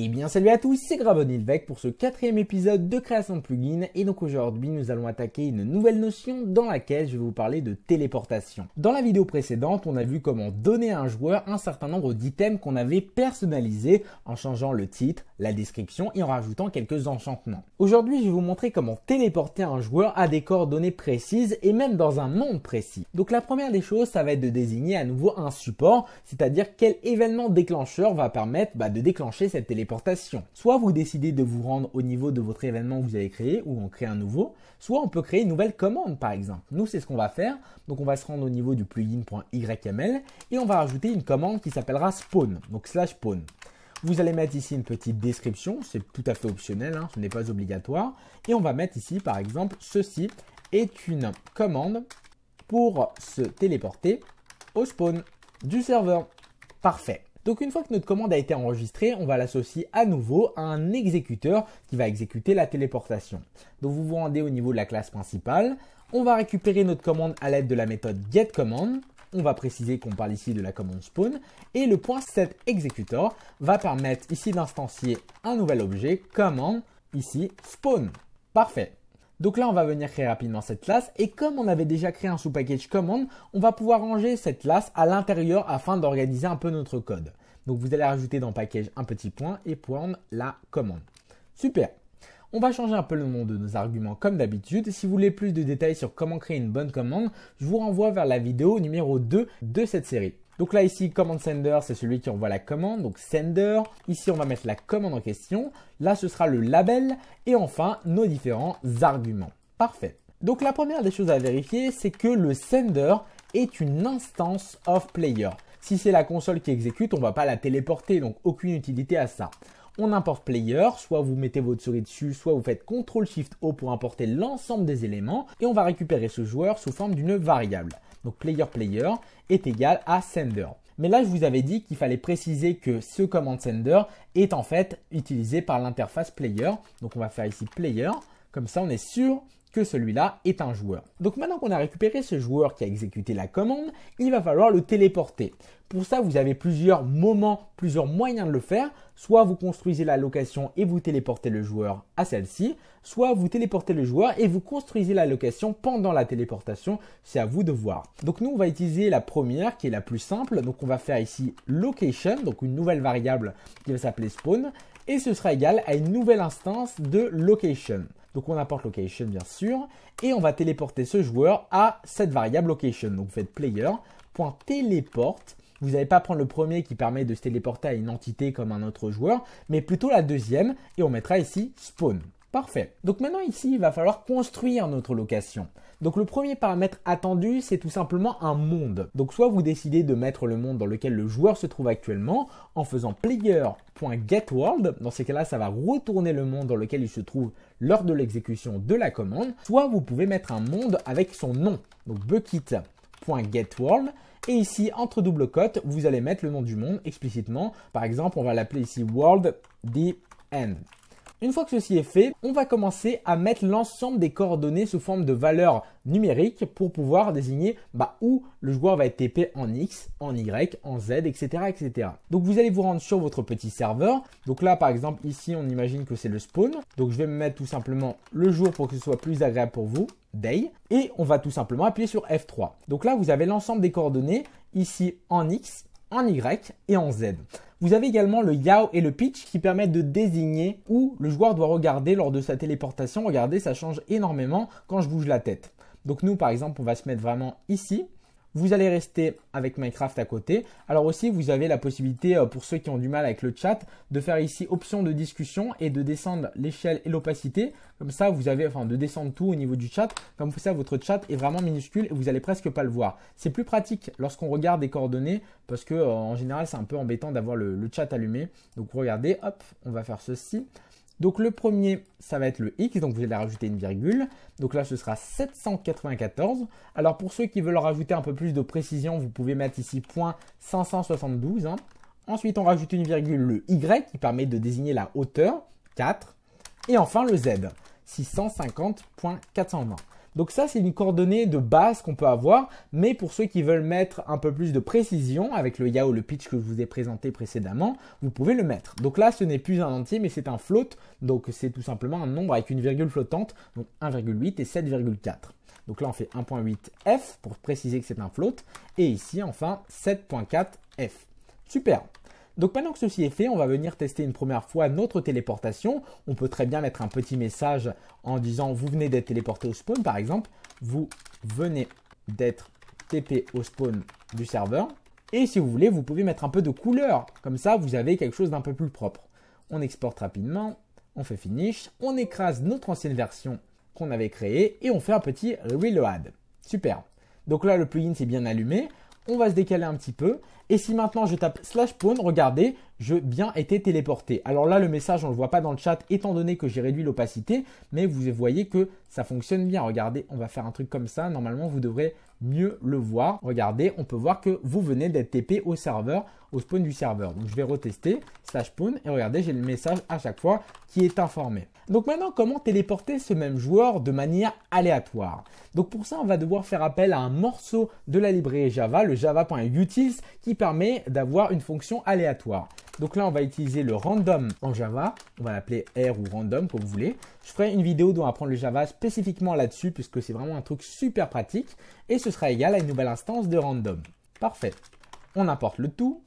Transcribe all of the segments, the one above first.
Et eh bien salut à tous, c'est Gravonilvec pour ce quatrième épisode de création de plugin et donc aujourd'hui nous allons attaquer une nouvelle notion dans laquelle je vais vous parler de téléportation. Dans la vidéo précédente on a vu comment donner à un joueur un certain nombre d'items qu'on avait personnalisés en changeant le titre, la description et en rajoutant quelques enchantements. Aujourd'hui je vais vous montrer comment téléporter un joueur à des coordonnées précises et même dans un monde précis. Donc la première des choses ça va être de désigner à nouveau un support, c'est-à-dire quel événement déclencheur va permettre bah, de déclencher cette téléportation Soit vous décidez de vous rendre au niveau de votre événement que vous avez créé ou en créer un nouveau, soit on peut créer une nouvelle commande par exemple. Nous, c'est ce qu'on va faire. Donc, on va se rendre au niveau du plugin.yml et on va rajouter une commande qui s'appellera spawn, donc slash spawn. Vous allez mettre ici une petite description, c'est tout à fait optionnel, hein. ce n'est pas obligatoire. Et on va mettre ici par exemple ceci est une commande pour se téléporter au spawn du serveur. Parfait. Donc une fois que notre commande a été enregistrée, on va l'associer à nouveau à un exécuteur qui va exécuter la téléportation. Donc vous vous rendez au niveau de la classe principale. On va récupérer notre commande à l'aide de la méthode getCommand on va préciser qu'on parle ici de la commande spawn, et le point set va permettre ici d'instancier un nouvel objet, commande, ici spawn. Parfait. Donc là, on va venir créer rapidement cette classe, et comme on avait déjà créé un sous-package command, on va pouvoir ranger cette classe à l'intérieur afin d'organiser un peu notre code. Donc vous allez rajouter dans package un petit point et point la commande. Super. On va changer un peu le nom de nos arguments comme d'habitude. Si vous voulez plus de détails sur comment créer une bonne commande, je vous renvoie vers la vidéo numéro 2 de cette série. Donc là ici, command sender, c'est celui qui envoie la commande, donc sender. Ici, on va mettre la commande en question. Là, ce sera le label. Et enfin, nos différents arguments. Parfait. Donc la première des choses à vérifier, c'est que le sender est une instance of player. Si c'est la console qui exécute, on ne va pas la téléporter, donc aucune utilité à ça. On importe player, soit vous mettez votre souris dessus, soit vous faites CTRL SHIFT O pour importer l'ensemble des éléments, et on va récupérer ce joueur sous forme d'une variable. Donc player player est égal à sender. Mais là, je vous avais dit qu'il fallait préciser que ce command sender est en fait utilisé par l'interface player. Donc on va faire ici player. Comme ça, on est sûr que celui-là est un joueur. Donc maintenant qu'on a récupéré ce joueur qui a exécuté la commande, il va falloir le téléporter. Pour ça, vous avez plusieurs moments, plusieurs moyens de le faire. Soit vous construisez la location et vous téléportez le joueur à celle-ci, soit vous téléportez le joueur et vous construisez la location pendant la téléportation. C'est à vous de voir. Donc nous, on va utiliser la première qui est la plus simple. Donc on va faire ici location, donc une nouvelle variable qui va s'appeler spawn. Et ce sera égal à une nouvelle instance de location. Donc on apporte location bien sûr. Et on va téléporter ce joueur à cette variable location. Donc vous faites player.teleport. Vous n'allez pas prendre le premier qui permet de se téléporter à une entité comme un autre joueur, mais plutôt la deuxième. Et on mettra ici spawn. Parfait. Donc maintenant ici, il va falloir construire notre location. Donc le premier paramètre attendu, c'est tout simplement un monde. Donc soit vous décidez de mettre le monde dans lequel le joueur se trouve actuellement en faisant player.getWorld. Dans ces cas-là, ça va retourner le monde dans lequel il se trouve lors de l'exécution de la commande. Soit vous pouvez mettre un monde avec son nom. Donc bucket.getWorld. Et ici, entre double cotes, vous allez mettre le nom du monde explicitement. Par exemple, on va l'appeler ici World End. Une fois que ceci est fait, on va commencer à mettre l'ensemble des coordonnées sous forme de valeurs numériques pour pouvoir désigner bah, où le joueur va être TP en X, en Y, en Z, etc., etc. Donc vous allez vous rendre sur votre petit serveur. Donc là, par exemple, ici, on imagine que c'est le spawn. Donc je vais me mettre tout simplement le jour pour que ce soit plus agréable pour vous. Day et on va tout simplement appuyer sur F3. Donc là vous avez l'ensemble des coordonnées ici en X en Y et en Z. Vous avez également le yao et le pitch qui permettent de désigner où le joueur doit regarder lors de sa téléportation. Regardez, ça change énormément quand je bouge la tête. Donc nous, par exemple, on va se mettre vraiment ici. Vous allez rester avec Minecraft à côté. Alors aussi, vous avez la possibilité, euh, pour ceux qui ont du mal avec le chat, de faire ici option de discussion et de descendre l'échelle et l'opacité. Comme ça, vous avez, enfin, de descendre tout au niveau du chat. Comme ça, votre chat est vraiment minuscule et vous allez presque pas le voir. C'est plus pratique lorsqu'on regarde des coordonnées parce que, euh, en général, c'est un peu embêtant d'avoir le, le chat allumé. Donc, regardez, hop, on va faire ceci. Donc le premier, ça va être le x, donc vous allez rajouter une virgule. Donc là, ce sera 794. Alors pour ceux qui veulent rajouter un peu plus de précision, vous pouvez mettre ici point 572. Hein. Ensuite, on rajoute une virgule, le y, qui permet de désigner la hauteur, 4. Et enfin, le z, 650.420. Donc ça, c'est une coordonnée de base qu'on peut avoir, mais pour ceux qui veulent mettre un peu plus de précision avec le YA ou le pitch que je vous ai présenté précédemment, vous pouvez le mettre. Donc là, ce n'est plus un entier, mais c'est un float, donc c'est tout simplement un nombre avec une virgule flottante, donc 1,8 et 7,4. Donc là, on fait 1.8f pour préciser que c'est un float, et ici, enfin, 7.4f. Super donc maintenant que ceci est fait, on va venir tester une première fois notre téléportation. On peut très bien mettre un petit message en disant vous venez d'être téléporté au spawn par exemple. Vous venez d'être TP au spawn du serveur. Et si vous voulez, vous pouvez mettre un peu de couleur. Comme ça, vous avez quelque chose d'un peu plus propre. On exporte rapidement, on fait finish, on écrase notre ancienne version qu'on avait créée et on fait un petit reload. Super. Donc là, le plugin s'est bien allumé on va se décaler un petit peu. Et si maintenant je tape slash pawn, regardez, je bien été téléporté. Alors là, le message, on ne le voit pas dans le chat, étant donné que j'ai réduit l'opacité, mais vous voyez que ça fonctionne bien. Regardez, on va faire un truc comme ça. Normalement, vous devrez mieux le voir. Regardez, on peut voir que vous venez d'être TP au serveur, au spawn du serveur. Donc je vais retester slash pawn et regardez, j'ai le message à chaque fois qui est informé. Donc maintenant, comment téléporter ce même joueur de manière aléatoire Donc pour ça, on va devoir faire appel à un morceau de la librairie Java, le java.utils, qui permet d'avoir une fonction aléatoire. Donc là, on va utiliser le random en Java. On va l'appeler R ou random, comme vous voulez. Je ferai une vidéo dont on apprendre le Java spécifiquement là-dessus, puisque c'est vraiment un truc super pratique. Et ce sera égal à une nouvelle instance de random. Parfait. On importe le tout.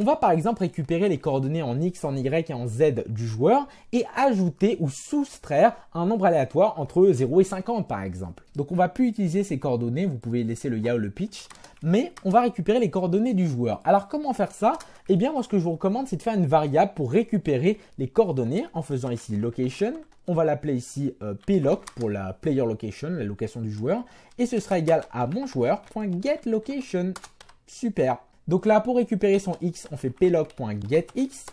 On va par exemple récupérer les coordonnées en x, en y et en z du joueur et ajouter ou soustraire un nombre aléatoire entre 0 et 50 par exemple. Donc on va plus utiliser ces coordonnées, vous pouvez laisser le ya ou le pitch, mais on va récupérer les coordonnées du joueur. Alors comment faire ça Eh bien moi ce que je vous recommande c'est de faire une variable pour récupérer les coordonnées en faisant ici location on va l'appeler ici euh, ploc pour la player location, la location du joueur, et ce sera égal à mon joueur.getLocation. Super. Donc là, pour récupérer son x, on fait ploc.getx.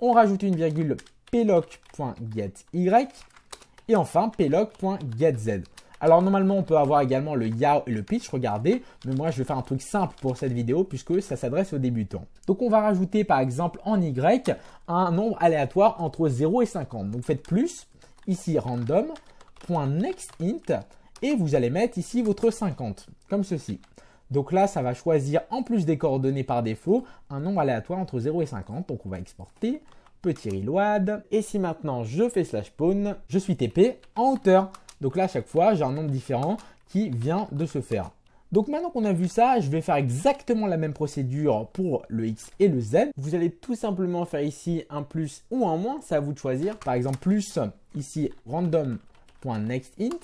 On rajoute une virgule ploc.gety. Et enfin, ploc.getz. Alors normalement, on peut avoir également le yaw et le pitch, regardez. Mais moi, je vais faire un truc simple pour cette vidéo puisque ça s'adresse aux débutants. Donc on va rajouter par exemple en y un nombre aléatoire entre 0 et 50. Donc faites plus, ici random, et vous allez mettre ici votre 50, comme ceci. Donc là, ça va choisir, en plus des coordonnées par défaut, un nombre aléatoire entre 0 et 50. Donc on va exporter, petit reload. Et si maintenant je fais slash pawn, je suis TP en hauteur. Donc là, à chaque fois, j'ai un nombre différent qui vient de se faire. Donc maintenant qu'on a vu ça, je vais faire exactement la même procédure pour le X et le Z. Vous allez tout simplement faire ici un plus ou un moins, ça à vous de choisir. Par exemple, plus ici random.nextInt,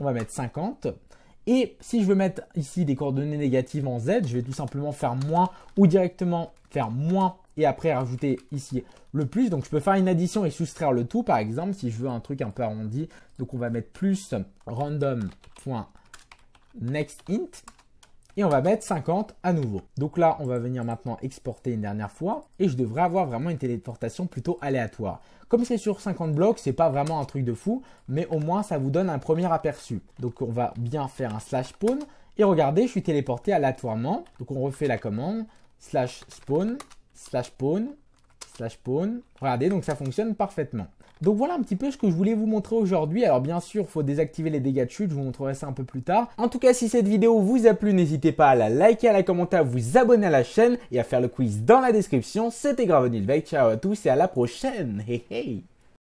on va mettre 50. Et si je veux mettre ici des coordonnées négatives en Z, je vais tout simplement faire moins ou directement faire moins et après rajouter ici le plus. Donc je peux faire une addition et soustraire le tout par exemple si je veux un truc un peu arrondi. Donc on va mettre plus random.nextInt et on va mettre 50 à nouveau. Donc là, on va venir maintenant exporter une dernière fois et je devrais avoir vraiment une téléportation plutôt aléatoire. Comme c'est sur 50 blocs, c'est pas vraiment un truc de fou, mais au moins ça vous donne un premier aperçu. Donc on va bien faire un slash spawn et regardez, je suis téléporté aléatoirement. Donc on refait la commande slash spawn slash spawn slash Regardez, donc ça fonctionne parfaitement. Donc voilà un petit peu ce que je voulais vous montrer aujourd'hui. Alors bien sûr, il faut désactiver les dégâts de chute, je vous montrerai ça un peu plus tard. En tout cas, si cette vidéo vous a plu, n'hésitez pas à la liker, à la commenter, à vous abonner à la chaîne et à faire le quiz dans la description. C'était Gravenil ciao à tous et à la prochaine. Hey hey